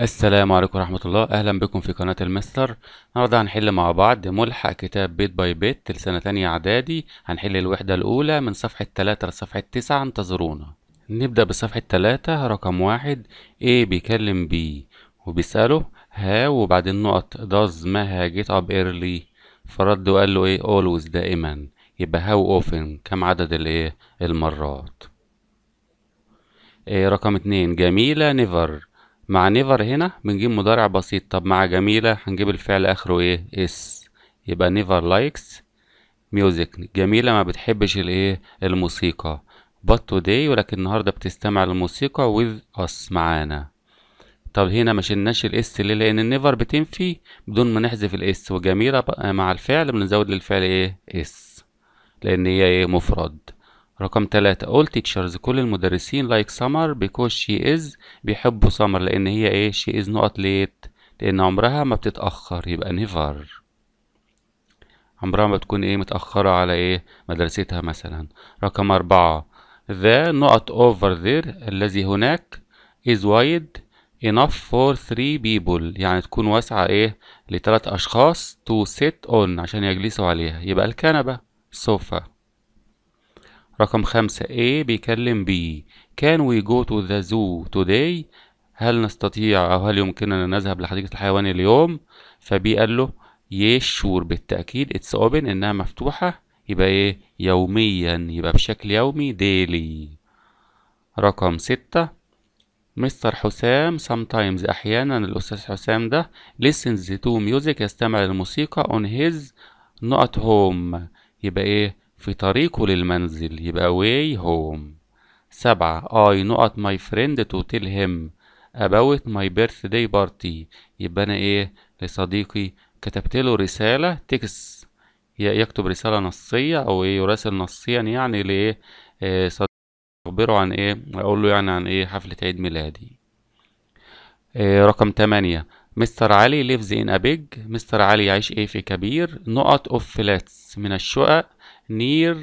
السلام عليكم ورحمة الله أهلا بكم في قناة المستر النهاردة هنحل مع بعض ملحق كتاب بيت باي بيت لسنة تانية إعدادي هنحل الوحدة الأولى من صفحة تلاتة لصفحة تسعة انتظرونا نبدأ بصفحة تلاتة رقم واحد A بيكلم B وبيسأله هاو وبعدين نقط does ما get up early فرد وقال له ايه always دائما يبقى هاو أوفن كم عدد الايه المرات ايه رقم اتنين جميلة never مع نيفر هنا بنجيب مضارع بسيط طب مع جميلة هنجيب الفعل اخره ايه اس يبقى نيفر لايكس ميوزك جميلة ما بتحبش الايه الموسيقى but today ولكن النهاردة بتستمع للموسيقى with us معانا طب هنا ما شلناش الاس ليه لان النيفر بتنفي بدون ما نحذف الاس وجميلة مع الفعل بنزود للفعل ايه اس لان هي ايه مفرد رقم تلاتة all teachers كل المدرسين like summer because she is بيحبوا summer لأن هي ايه she is not late لأن عمرها ما بتتأخر يبقى never عمرها ما بتكون ايه متأخرة على ايه مدرستها مثلا رقم أربعة the not over there الذي هناك is wide enough for three people يعني تكون واسعة ايه لتلات أشخاص to sit on عشان يجلسوا عليها يبقى الكنبة sofa رقم خمسة A بيكلم B Can we go to the zoo today هل نستطيع أو هل يمكننا أن نذهب لحديقة الحيوان اليوم فبي قال له sure بالتأكيد it's open إنها مفتوحة يبقى إيه يوميا يبقى بشكل يومي daily رقم ستة مستر حسام sometimes أحيانا الأستاذ حسام ده listens to music يستمع للموسيقى on his not home يبقى إيه في طريقه للمنزل يبقى way home سبعة I نقط my friend to tell him about my birthday party يبقى أنا إيه لصديقي كتبت له رسالة تكس يكتب رسالة نصية أو إيه يراسل نصيا يعني لإيه آه، صديقي أخبره عن إيه أقول له يعني عن إيه حفلة عيد ميلادي آه، رقم تمانية مستر علي lives in a big مستر علي يعيش ايه في كبير نقط اوف فلاتس من الشقق near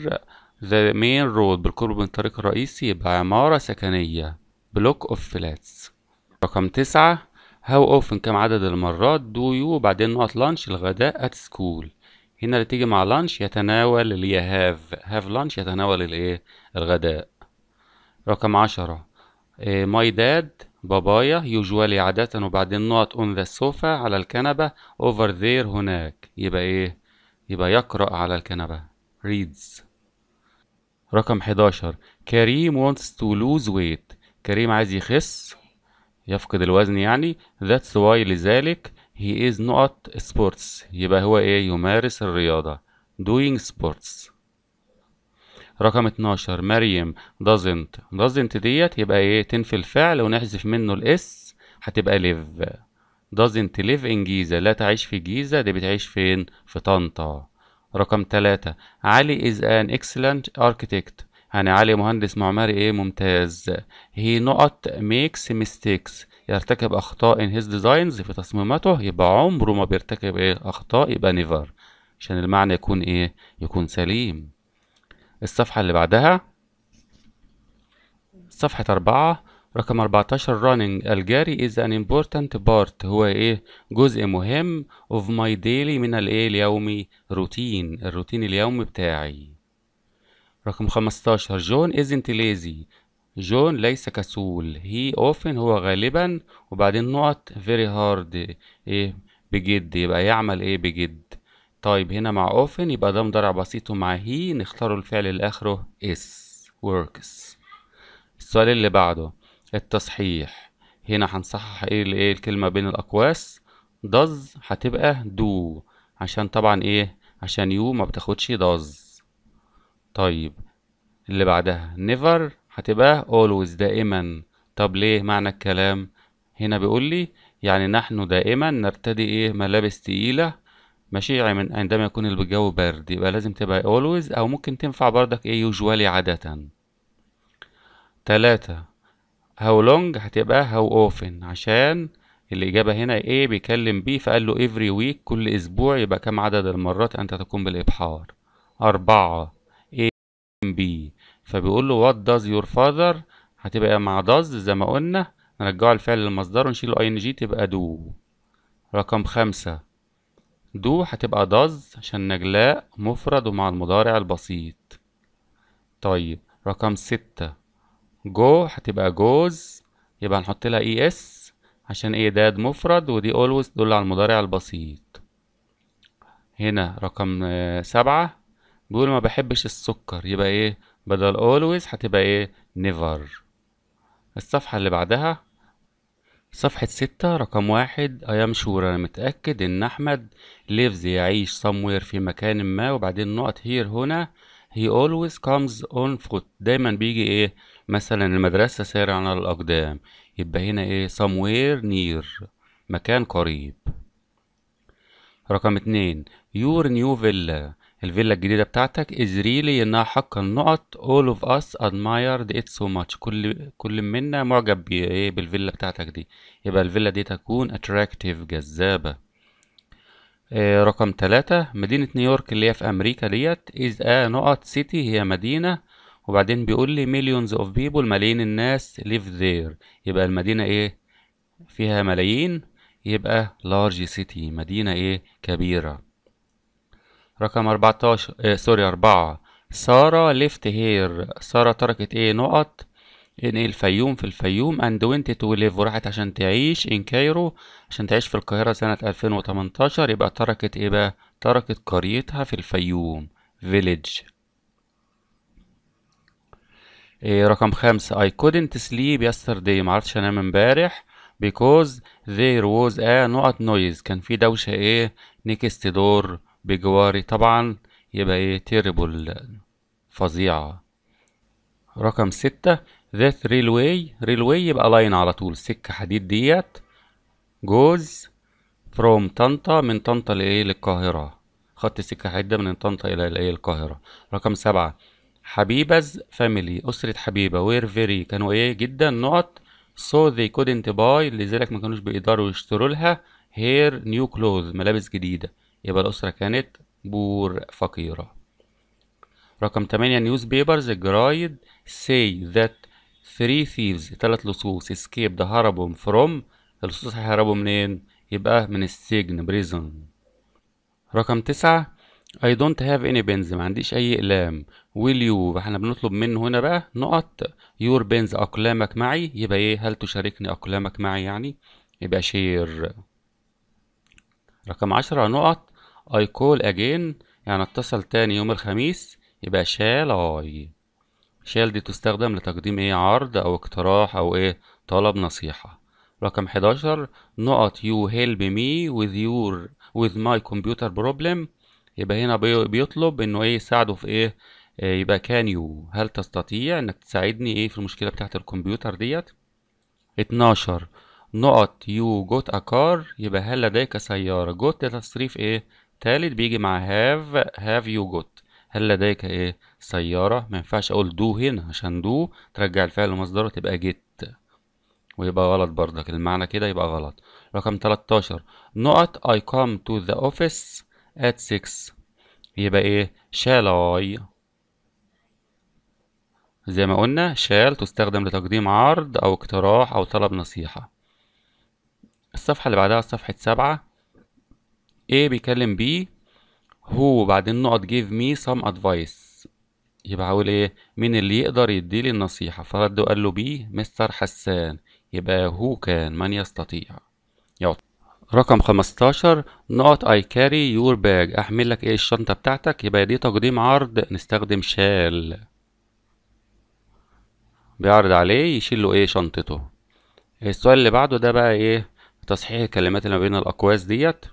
the main road بالقرب من الطريق الرئيسي يبقى عمارة سكنية block of flats رقم تسعة how often كم عدد المرات do you وبعدين نقط lunch الغداء at school هنا اللي تيجي مع lunch يتناول اللي have have lunch يتناول الايه الغداء رقم عشرة eh, my dad بابايا يوجوالي عادة وبعدين نقط on the sofa على الكنبة over there هناك يبقى ايه يبقى يقرأ على الكنبة reads رقم 11 كريم wants to lose weight كريم عايز يخس يفقد الوزن يعني that's why لذلك he is not sports يبقى هو ايه يمارس الرياضة doing sports رقم 12 مريم doesn't doesn't ديت يبقى ايه تنفي الفعل ونحذف منه الاس هتبقى live doesn't live in جيزة لا تعيش في جيزة دي بتعيش فين في طنطا رقم ثلاثة علي is an excellent architect يعني علي مهندس معماري ايه ممتاز هي نقط makes mistakes يرتكب اخطاء in his designs في تصميماته يبقى عمره ما بيرتكب ايه اخطاء يبقى never عشان المعنى يكون ايه يكون سليم الصفحة اللي بعدها صفحة أربعة رقم 14 running الجري is an important part هو ايه جزء مهم of my daily من الايه اليومي روتين الروتين اليومي بتاعي رقم 15 جون isn't lazy جون ليس كسول هي often هو غالبا وبعدين نقط very hard ايه بجد يبقى يعمل ايه بجد طيب هنا مع often يبقى ده مضارع بسيط ومع هي نختار الفعل الاخره اس is works السؤال اللي بعده التصحيح هنا هنصحح إيه, ايه الكلمة بين الأقواس does هتبقى do عشان طبعا ايه عشان يو ما بتاخدش does طيب اللي بعدها never هتبقى always دائما طب ليه معنى الكلام هنا بيقول لي يعني نحن دائما نرتدي ايه ملابس تقيلة ماشي يعني عندما يكون الجو برد يبقى لازم تبقى always او ممكن تنفع بردك ايه usually عادة تلاتة هاو لونج هتبقى هاو اوفن عشان الإجابة هنا A بيكلم B فقال له every week كل أسبوع يبقى كم عدد المرات أنت تقوم بالإبحار أربعة A B فبيقول له what does your father هتبقى مع does زي ما قلنا نرجعه الفعل للمصدر ونشيله ing تبقى do رقم خمسة do هتبقى does عشان نجلاء مفرد ومع المضارع البسيط طيب رقم ستة جو هتبقى جوز يبقى هنحط لها اي e اس عشان ايه داد مفرد ودي اولويز تدل على المضارع البسيط هنا رقم آه، سبعة بيقول ما بحبش السكر يبقى ايه بدل اولويز هتبقى ايه نيفر الصفحة اللي بعدها صفحة ستة رقم واحد أيام شور أنا متأكد إن أحمد lives يعيش somewhere في مكان ما وبعدين نقط here هنا he always comes on foot دايما بيجي إيه مثلا المدرسة سارعا الأقدام يبقى هنا ايه somewhere near مكان قريب رقم اتنين your new villa الفيلا الجديدة بتاعتك is really انها حقا نقط all of us admired it so much كل كل منا معجب بايه بالفيلا بتاعتك دي يبقى الفيلا دي تكون attractive جذابة آه رقم تلاتة مدينة نيويورك اللي هي في أمريكا ديت is a نقط city هي مدينة وبعدين بيقول لي millions of people ملايين الناس live there يبقى المدينة ايه فيها ملايين يبقى large city مدينة ايه كبيرة رقم 14 آه سوري 4 سارة ليفت هير سارة تركت ايه نقط ان ايه الفيوم في الفيوم and went to live وراحت عشان تعيش in كايرو عشان تعيش في القاهرة سنة 2018 يبقى تركت ايه بقى تركت قريتها في الفيوم village إيه، رقم خمسة I couldn't sleep yesterday معرفتش انام امبارح because there was a نقط noise كان في دوشة ايه next door بجواري طبعا يبقى ايه terrible فظيعة رقم ستة that railway railway يبقى لاين على طول سكة حديد ديت goes from طنطا من طنطا لإيه للقاهرة خط سكة حديد من طنطا إلى إيه القاهرة رقم سبعة حبيبز فاميلي أسرة حبيبة وير فيري كانوا إيه جدا نقط so they couldn't buy لذلك ما كانوش بيقدروا يشتروا لها هير نيو كلوز ملابس جديدة يبقى الأسرة كانت بور فقيرة رقم 8 نيوز بيبرز الجرايد say that three thieves تلات لصوص escaped هربوا from اللصوص هيهربوا منين؟ يبقى من السجن بريزون رقم 9 I don't have any pins ما عنديش أي أقلام will you احنا بنطلب منه هنا بقى نقط your pins أقلامك معي يبقى إيه هل تشاركني أقلامك معي يعني يبقى share رقم عشرة نقط I call again يعني اتصل تاني يوم الخميس يبقى shall I shall دي تستخدم لتقديم إيه عرض أو اقتراح أو إيه طلب نصيحة رقم 11 نقط you help me with your with my computer problem يبقى هنا بيطلب انه ايه يساعده في ايه آه، يبقى كان يو هل تستطيع انك تساعدني ايه في المشكله بتاعه الكمبيوتر ديت اتناشر نقط يو جوت اكار يبقى هل لديك سياره جوت ده تصريف ايه تالت بيجي مع هاف هاف يو جوت هل لديك ايه سياره ما ينفعش اقول دو هنا عشان دو ترجع الفعل لمصدره تبقى جيت ويبقى غلط بردك المعنى كده يبقى غلط رقم 13 نقط I come to the office at 6 يبقى ايه shall I زي ما قلنا shall تستخدم لتقديم عرض او اقتراح او طلب نصيحة الصفحة اللي بعدها صفحة سبعة A بيكلم B هو بعدين نقط give me some advice يبقى هقول ايه مين اللي يقدر يديلي النصيحة فرد وقال له بي مستر حسان يبقى هو كان من يستطيع يعطي رقم 15 نقط اي كاري يور باج احمل لك ايه الشنطه بتاعتك يبقى دي تقديم عرض نستخدم شال بيعرض عليه يشيل له ايه شنطته السؤال اللي بعده ده بقى ايه تصحيح الكلمات اللي ما بين الاقواس ديت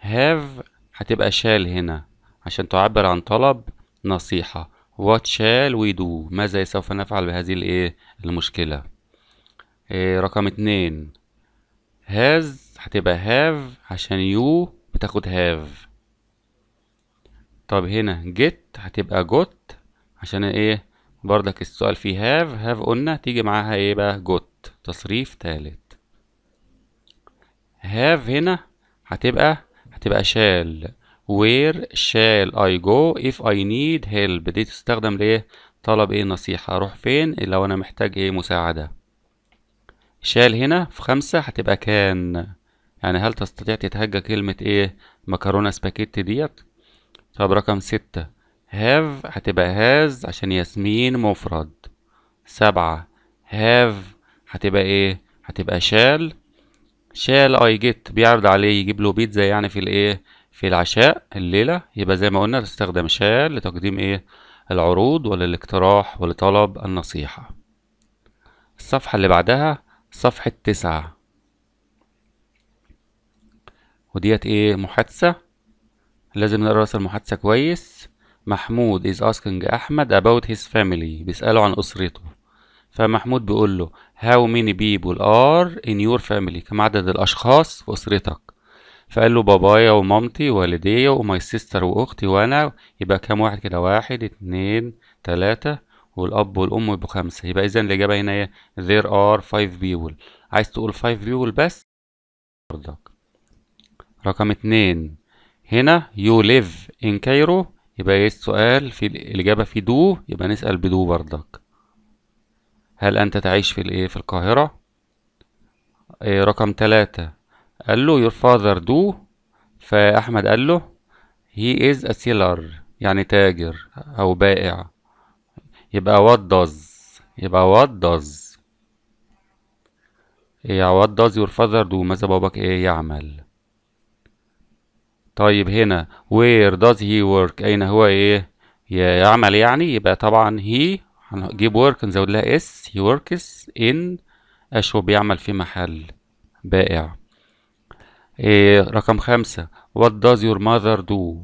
هاف هتبقى شال هنا عشان تعبر عن طلب نصيحه وات شال وي دو ماذا سوف نفعل بهذه الايه المشكله إيه رقم اتنين هاز هتبقى have عشان يو بتاخد have طب هنا get هتبقى got عشان ايه بردك السؤال فيه have have قلنا تيجي معاها ايه بقى got تصريف تالت have هنا هتبقى هتبقى شال where shall I go if I need help دي تستخدم ليه طلب ايه نصيحة اروح فين لو انا محتاج ايه مساعدة شال هنا في خمسة هتبقى كان يعني هل تستطيع تتهجى كلمة ايه مكرونة سباكيتي ديت طب رقم ستة هاف هتبقى هاز عشان ياسمين مفرد سبعة هاف هتبقى ايه هتبقى شال شال اي جيت بيعرض عليه يجيب له بيتزا يعني في الايه في العشاء الليلة يبقى زي ما قلنا تستخدم شال لتقديم ايه العروض وللاقتراح ولطلب النصيحة الصفحة اللي بعدها صفحة تسعة وديت ايه محادثة لازم نقرا راس المحادثة كويس محمود is asking أحمد about his family بيسأله عن أسرته فمحمود بيقول له how many people are in your family كم عدد الأشخاص في أسرتك فقال له بابايا ومامتي ووالديا وماي سيستر وأختي وأنا يبقى كام واحد كده واحد اتنين تلاتة والأب والأم يبقوا خمسة يبقى إذا الإجابة هنا هي إيه؟ there are five people عايز تقول five people بس برضك رقم اتنين هنا يو ليف ان كايرو يبقى ايه السؤال في الإجابة في دو يبقى نسأل بدو برضك هل أنت تعيش في الإيه في القاهرة إيه رقم تلاتة قال له your father do فأحمد قال له he is a seller يعني تاجر أو بائع يبقى what does يبقى what does إيه what does your father do ماذا باباك إيه يعمل طيب هنا where does he work أين هو إيه يعمل يعني يبقى طبعا he هنجيب work نزود لها s he works in أشو بيعمل في محل بائع إيه رقم خمسة what does your mother do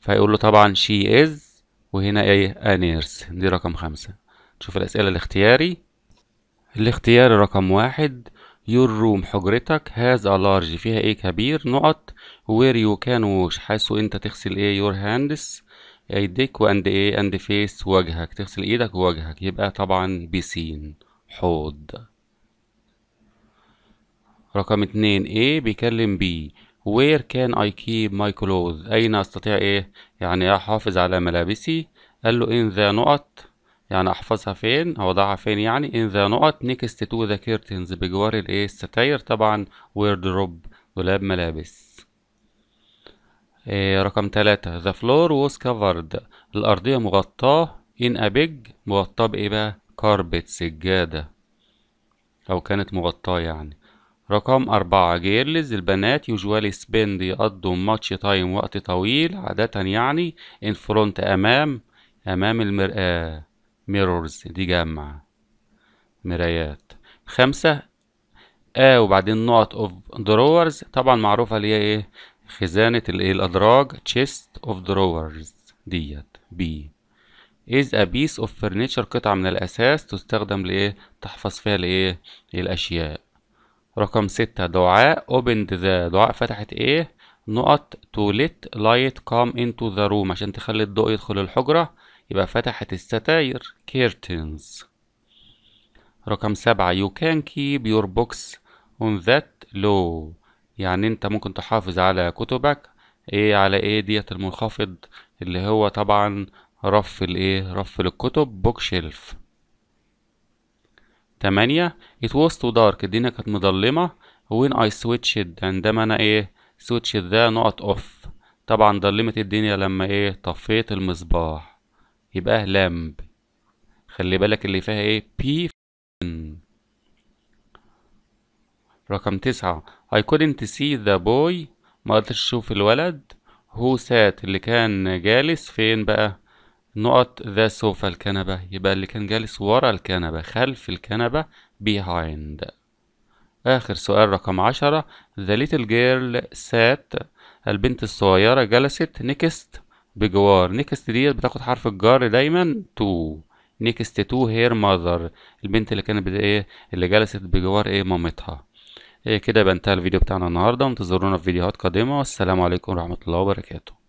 فيقول له طبعا she is وهنا ايه a nurse دي رقم خمسة نشوف الأسئلة الاختياري الاختياري رقم واحد يور روم حجرتك هاز a large فيها ايه كبير نقط where you can wash حيث انت تغسل ايه يور هاندس ايديك واند ايه اند فيس وجهك تغسل ايدك ووجهك يبقى طبعا بيسين حوض رقم اتنين ايه بيكلم بي where can I keep my clothes أين أستطيع إيه يعني أحافظ على ملابسي قال له in the نقط يعني احفظها فين اوضعها فين يعني in the نقط next to the curtains بجوار الايه الستاير طبعا روب دولاب ملابس إيه رقم تلاتة the floor was covered الأرضية مغطاة in a big مغطاة بإيه بقى كاربت سجادة أو كانت مغطاة يعني رقم أربعة جيرلز البنات يوجوالي سبند يقضوا ماتش تايم وقت طويل عادة يعني in front أمام أمام المرآة ميرورز دي جمع مرايات خمسة آ آه وبعدين نقط اوف دروورز طبعا معروفة اللي هي ايه خزانة الايه الأدراج chest of drawers ديت بي is a piece of furniture قطعة من الأساس تستخدم لإيه؟ تحفظ فيها لإيه؟ الأشياء. رقم ستة دعاء opened the دعاء فتحت إيه؟ نقط to let light come into the room عشان تخلي الضوء يدخل الحجرة يبقى فتحت الستاير curtains رقم سبعة you can keep your books on that low يعني انت ممكن تحافظ على كتبك ايه على ايه ديت المنخفض اللي هو طبعا رف الايه رف للكتب بوك شيلف تمانية it was too dark الدنيا كانت مظلمة when I switched عندما انا ايه switched ذا نقط off طبعا ضلمت الدنيا لما ايه طفيت المصباح يبقى لامب خلي بالك اللي فيها ايه بي رقم تسعة I couldn't see the boy ما قدرتش اشوف الولد هو سات اللي كان جالس فين بقى نقط ذا سوفا الكنبة يبقى اللي كان جالس ورا الكنبة خلف الكنبة behind آخر سؤال رقم عشرة The little girl sat البنت الصغيرة جلست next بجوار نيكست ديت بتاخد حرف الجر دايما تو نيكست تو هير ماذر البنت اللي كانت ايه اللي جلست بجوار ايه مامتها إيه كده يبقى الفيديو بتاعنا النهارده وانتظرونا في فيديوهات قادمه والسلام عليكم ورحمه الله وبركاته